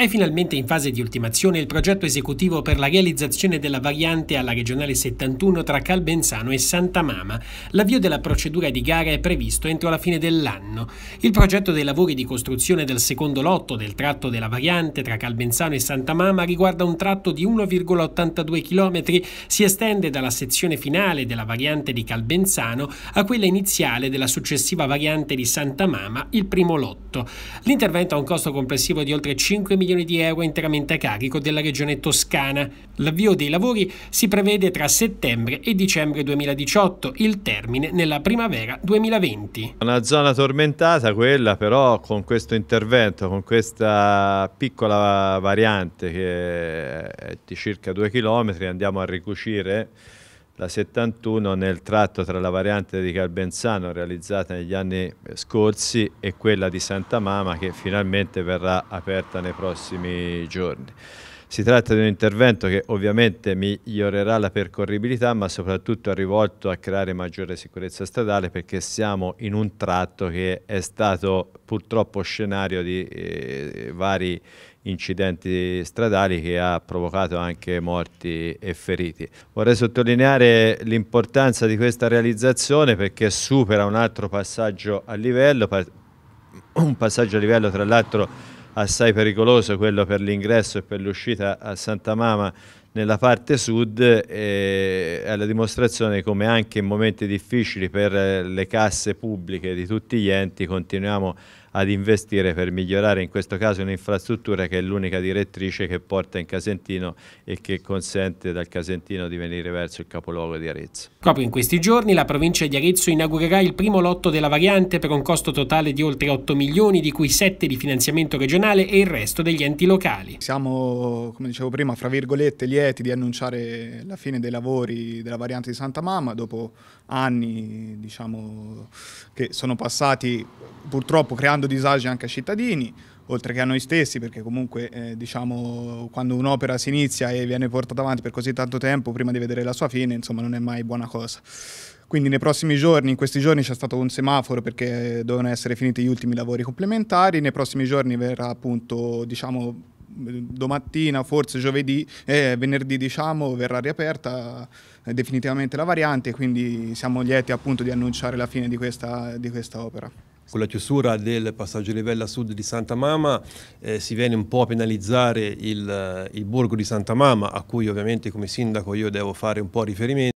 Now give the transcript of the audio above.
È finalmente in fase di ultimazione il progetto esecutivo per la realizzazione della variante alla regionale 71 tra Calbenzano e Santa Mama. L'avvio della procedura di gara è previsto entro la fine dell'anno. Il progetto dei lavori di costruzione del secondo lotto del tratto della variante tra Calbenzano e Santa Mama riguarda un tratto di 1,82 km, si estende dalla sezione finale della variante di Calbenzano a quella iniziale della successiva variante di Santa Mama, il primo lotto. L'intervento ha un costo complessivo di oltre 5 milioni milioni di euro interamente a carico della regione toscana. L'avvio dei lavori si prevede tra settembre e dicembre 2018, il termine nella primavera 2020. Una zona tormentata quella però con questo intervento, con questa piccola variante che è di circa 2 km andiamo a ricucire la 71 nel tratto tra la variante di Carbenzano realizzata negli anni scorsi e quella di Santa Mama che finalmente verrà aperta nei prossimi giorni. Si tratta di un intervento che ovviamente migliorerà la percorribilità ma soprattutto è rivolto a creare maggiore sicurezza stradale perché siamo in un tratto che è stato purtroppo scenario di eh, vari incidenti stradali che ha provocato anche morti e feriti. Vorrei sottolineare l'importanza di questa realizzazione perché supera un altro passaggio a livello, un passaggio a livello tra l'altro assai pericoloso quello per l'ingresso e per l'uscita a Santa Mama nella parte sud eh, è la dimostrazione come anche in momenti difficili per eh, le casse pubbliche di tutti gli enti continuiamo ad investire per migliorare in questo caso un'infrastruttura che è l'unica direttrice che porta in Casentino e che consente dal Casentino di venire verso il capoluogo di Arezzo. Proprio in questi giorni la provincia di Arezzo inaugurerà il primo lotto della variante per un costo totale di oltre 8 milioni, di cui 7 di finanziamento regionale e il resto degli enti locali. Siamo, come dicevo prima, fra virgolette, lieti lieti di annunciare la fine dei lavori della variante di Santa Mamma dopo anni diciamo, che sono passati purtroppo creando disagi anche ai cittadini oltre che a noi stessi, perché comunque eh, diciamo, quando un'opera si inizia e viene portata avanti per così tanto tempo, prima di vedere la sua fine, insomma, non è mai buona cosa. Quindi nei prossimi giorni, in questi giorni c'è stato un semaforo perché dovevano essere finiti gli ultimi lavori complementari, nei prossimi giorni verrà appunto, diciamo, domattina, forse giovedì, eh, venerdì diciamo, verrà riaperta eh, definitivamente la variante, quindi siamo lieti appunto di annunciare la fine di questa, di questa opera. Con la chiusura del passaggio Livella Sud di Santa Mama eh, si viene un po' a penalizzare il, eh, il borgo di Santa Mama, a cui ovviamente come sindaco io devo fare un po' riferimento.